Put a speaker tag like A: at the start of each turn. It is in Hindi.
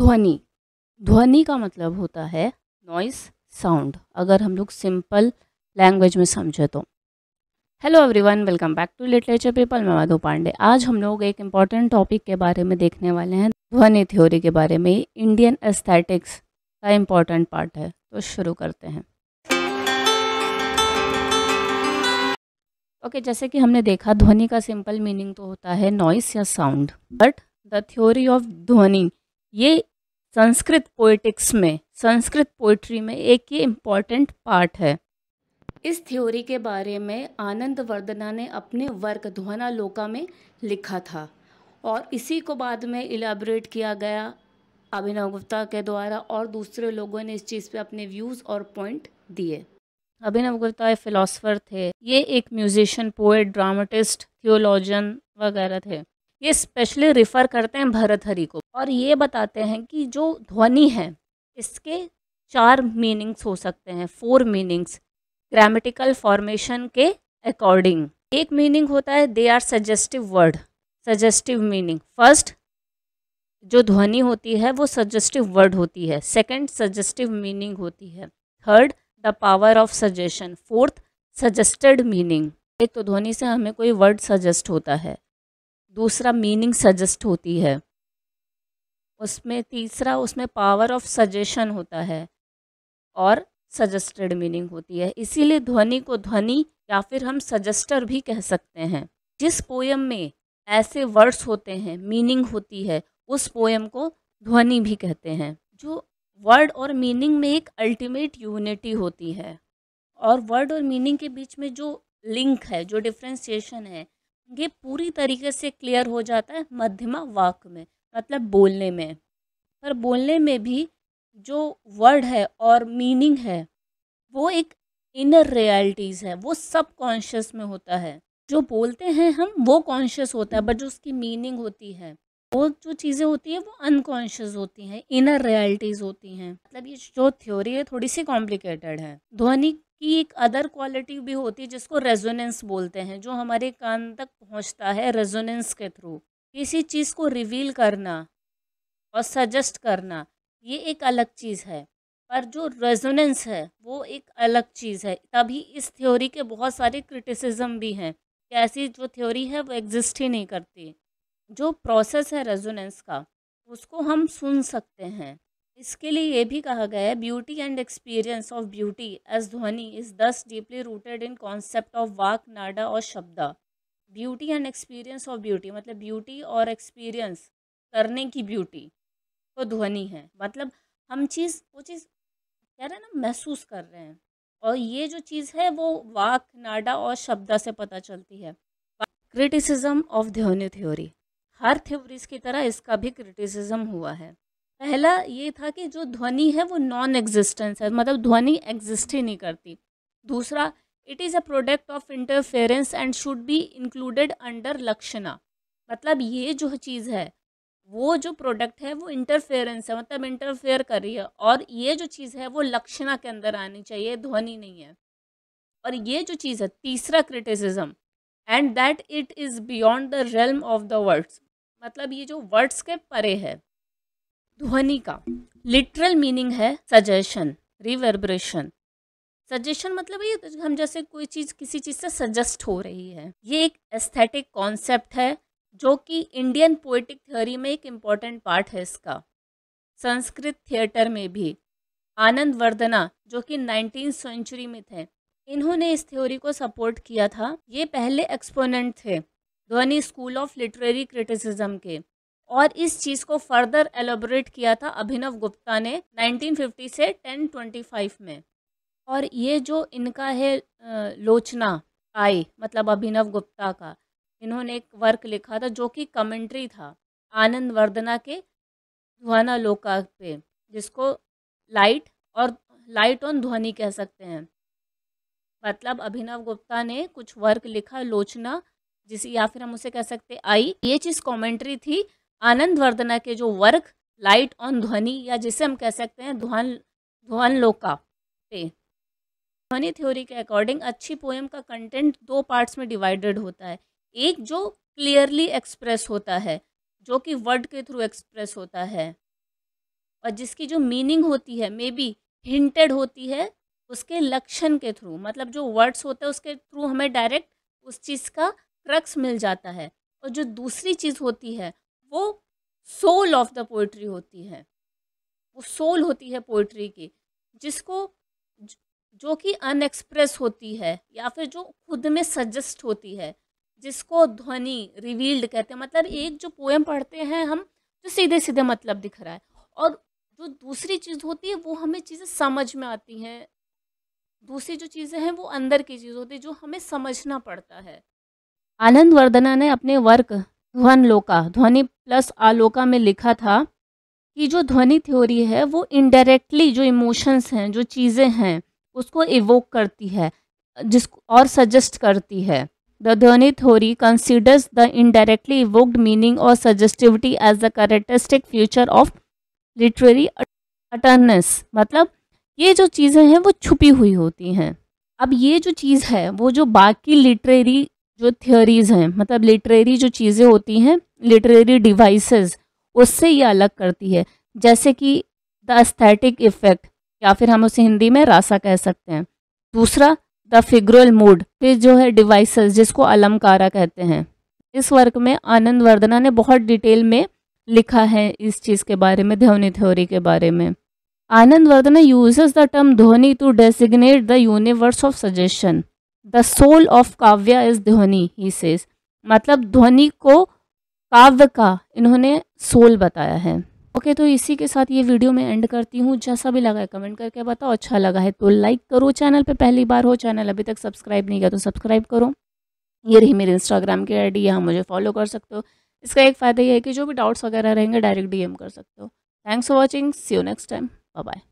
A: ध्वनि ध्वनि का मतलब होता है नॉइस साउंड अगर हम लोग सिंपल लैंग्वेज में समझे तो hello everyone welcome back to literature people मैं माधो पांडे आज हम लोग एक इम्पॉर्टेंट टॉपिक के बारे में देखने वाले हैं ध्वनि थ्योरी के बारे में इंडियन एस्थेटिक्स का इम्पॉर्टेंट पार्ट है तो शुरू करते हैं ओके okay, जैसे कि हमने देखा ध्वनि का सिंपल मीनिंग तो होता है नॉइस या sound but the theory of dhvani ये संस्कृत पोइटिक्स में संस्कृत पोइट्री में एक ये इम्पॉर्टेंट पार्ट है इस थ्योरी के बारे में आनंद वर्धना ने अपने वर्क ध्वना लोका में लिखा था और इसी को बाद में इलाबरेट किया गया अभिनव गुप्ता के द्वारा और दूसरे लोगों ने इस चीज़ पे अपने व्यूज़ और पॉइंट दिए अभिनव गुप्ता फिलोसफर थे ये एक म्यूजिशियन पोएट ड्रामाटिस्ट थियोलॉजन वगैरह थे ये स्पेशली रिफ़र करते हैं भरत हरि को और ये बताते हैं कि जो ध्वनि है इसके चार मीनिंग्स हो सकते हैं फोर मीनिंग्स ग्रामेटिकल फॉर्मेशन के अकॉर्डिंग एक मीनिंग होता है they are suggestive word suggestive meaning first जो ध्वनि होती है वो सजेस्टिव वर्ड होती है सेकंड सजेस्टिव मीनिंग होती है third the power of suggestion fourth suggested meaning एक तो ध्वनि से हमें कोई वर्ड सजेस्ट होता है दूसरा मीनिंग सजेस्ट होती है उसमें तीसरा उसमें पावर ऑफ सजेशन होता है और सजेस्टेड मीनिंग होती है इसीलिए ध्वनि को ध्वनि या फिर हम सजेस्टर भी कह सकते हैं जिस पोयम में ऐसे वर्ड्स होते हैं मीनिंग होती है उस पोयम को ध्वनि भी कहते हैं जो वर्ड और मीनिंग में एक अल्टीमेट यूनिटी होती है और वर्ड और मीनिंग के बीच में जो लिंक है जो डिफ्रेंसीशन है ये पूरी तरीके से क्लियर हो जाता है मध्यमा वाक में मतलब बोलने में पर बोलने में भी जो वर्ड है और मीनिंग है वो एक इनर रियलिटीज़ है वो सब कॉन्शियस में होता है जो बोलते हैं हम वो कॉन्शियस होता है बट जो उसकी मीनिंग होती है वो जो चीज़ें होती हैं वो अनकॉन्शियस होती हैं इनर रियलिटीज़ होती हैं मतलब ये जो थ्योरी है थोड़ी सी कॉम्प्लिकेटेड है ध्वनि की एक अदर क्वालिटी भी होती है जिसको रेजोनेंस बोलते हैं जो हमारे कान तक पहुंचता है रेजोनेंस के थ्रू किसी चीज़ को रिवील करना और सजेस्ट करना ये एक अलग चीज़ है पर जो रेजोनेंस है वो एक अलग चीज़ है तभी इस थ्योरी के बहुत सारे क्रिटिसिज्म भी हैं कि ऐसी जो थ्योरी है वो एग्जिस्ट ही नहीं करती जो प्रोसेस है रेजोनेंस का उसको हम सुन सकते हैं इसके लिए ये भी कहा गया है beauty and experience of beauty as dhvani is thus deeply rooted in concept of vak nada और shabda beauty and experience of beauty मतलब ब्यूटी और एक्सपीरियंस करने की ब्यूटी को तो ध्वनि है मतलब हम चीज़ वो चीज़ कह रहे हैं ना महसूस कर रहे हैं और ये जो चीज़ है वो वाक नाडा और शब्दा से पता चलती है क्रिटिसिज्म ऑफ ध्वनि थ्योरी हर थ्योरीज की तरह इसका भी क्रिटिसिज्म हुआ है पहला ये था कि जो ध्वनि है वो नॉन एग्जिस्टेंस है मतलब ध्वनि एग्जिस्ट ही नहीं करती दूसरा it is a product of interference and should be included under lakshana मतलब ये जो चीज़ है वो जो प्रोडक्ट है वो इंटरफेरेंस है मतलब इंटरफेयर कर रही है और ये जो चीज़ है वो लक्षणा के अंदर आनी चाहिए ध्वनि नहीं है और ये जो चीज़ है तीसरा criticism and that it is beyond the realm of the words मतलब ये जो वर्ड्स के परे है ध्वनि का लिटरल मीनिंग है सजेशन रिवर्ब्रेशन सजेशन मतलब ये तो हम जैसे कोई चीज़ किसी चीज़ से सजेस्ट हो रही है ये एक एस्थेटिक कॉन्सेप्ट है जो कि इंडियन पोइटिक थ्योरी में एक इम्पॉर्टेंट पार्ट है इसका संस्कृत थिएटर में भी आनंद वर्धना जो कि नाइनटीन सेंचुरी में थे इन्होंने इस थ्योरी को सपोर्ट किया था ये पहले एक्सपोनेंट थे ध्वनि स्कूल ऑफ लिटरेरी क्रिटिसिज्म के और इस चीज़ को फर्दर एलोबरेट किया था अभिनव गुप्ता ने 1950 से 1025 में और ये जो इनका है लोचना आय मतलब अभिनव गुप्ता का इन्होंने एक वर्क लिखा था जो कि कमेंट्री था आनंद वर्धना के ध्वाना लोका पे जिसको लाइट और लाइट ऑन ध्वनि कह सकते हैं मतलब अभिनव गुप्ता ने कुछ वर्क लिखा लोचना जिसे या फिर हम उसे कह सकते आई ये चीज़ कॉमेंट्री थी आनंद वर्धना के जो वर्क लाइट ऑन ध्वनि या जिसे हम कह सकते हैं ध्वन ध्वन लोका पे ध्वनि थ्योरी के अकॉर्डिंग अच्छी पोएम का कंटेंट दो पार्ट्स में डिवाइडेड होता है एक जो क्लियरली एक्सप्रेस होता है जो कि वर्ड के थ्रू एक्सप्रेस होता है और जिसकी जो मीनिंग होती है मे बी हिंटेड होती है उसके लक्षण के थ्रू मतलब जो वर्ड्स होते हैं उसके थ्रू हमें डायरेक्ट उस चीज़ का क्रक्स मिल जाता है और जो दूसरी चीज़ होती है वो सोल ऑफ द पोइट्री होती है वो सोल होती है पोइट्री की जिसको जो कि अनएक्सप्रेस होती है या फिर जो खुद में सजेस्ट होती है जिसको ध्वनि रिवील्ड कहते हैं मतलब एक जो पोएम पढ़ते हैं हम जो सीधे सीधे मतलब दिख रहा है और जो दूसरी चीज़ होती है वो हमें चीज़ें समझ में आती हैं दूसरी जो चीज़ें हैं वो अंदर की चीज़ होती है जो हमें समझना पड़ता है आनंद वर्धना ने अपने वर्क ध्वनलोका ध्वनि प्लस आलोका में लिखा था कि जो ध्वनि थ्योरी है वो इनडायरेक्टली जो इमोशंस हैं जो चीज़ें हैं उसको इवोक करती है जिस और सजेस्ट करती है the dhvani theory considers the indirectly evoked meaning और suggestivity as the characteristic future of literary utterance मतलब ये जो चीज़ें हैं वो छुपी हुई होती हैं अब ये जो चीज़ है वो जो बाकी लिटरेरी जो थियोरीज़ हैं मतलब लिटरेरी जो चीज़ें होती हैं लिटरेरी डिवाइसेस उससे ये अलग करती है जैसे कि द अस्थेटिक इफ़ेक्ट या फिर हम उसे हिंदी में रासा कह सकते हैं दूसरा द फिग्रल मूड फिर जो है डिवाइसेस जिसको अलमकारा कहते हैं इस वर्क में आनंद वर्धना ने बहुत डिटेल में लिखा है इस चीज़ के बारे में ध्वनि थ्योरी के बारे में Anandavardhana uses the term dhvani to designate the universe of suggestion the soul of kavya is dhvani ही सेज मतलब ध्वनि को काव्य का इन्होंने सोल बताया है ओके okay, तो इसी के साथ ये वीडियो मैं एंड करती हूँ जैसा भी लगा है कमेंट करके बताओ अच्छा लगा है तो लाइक करो चैनल पे पहली बार हो चैनल अभी तक सब्सक्राइब नहीं किया तो सब्सक्राइब करो ये रही मेरे इंस्टाग्राम की आईडी यहाँ मुझे फॉलो कर सकते हो इसका एक फ़ायदा ये है कि जो भी डाउट्स वगैरह रहेंगे डायरेक्ट डी कर सकते हो thanks for watching see you next time bye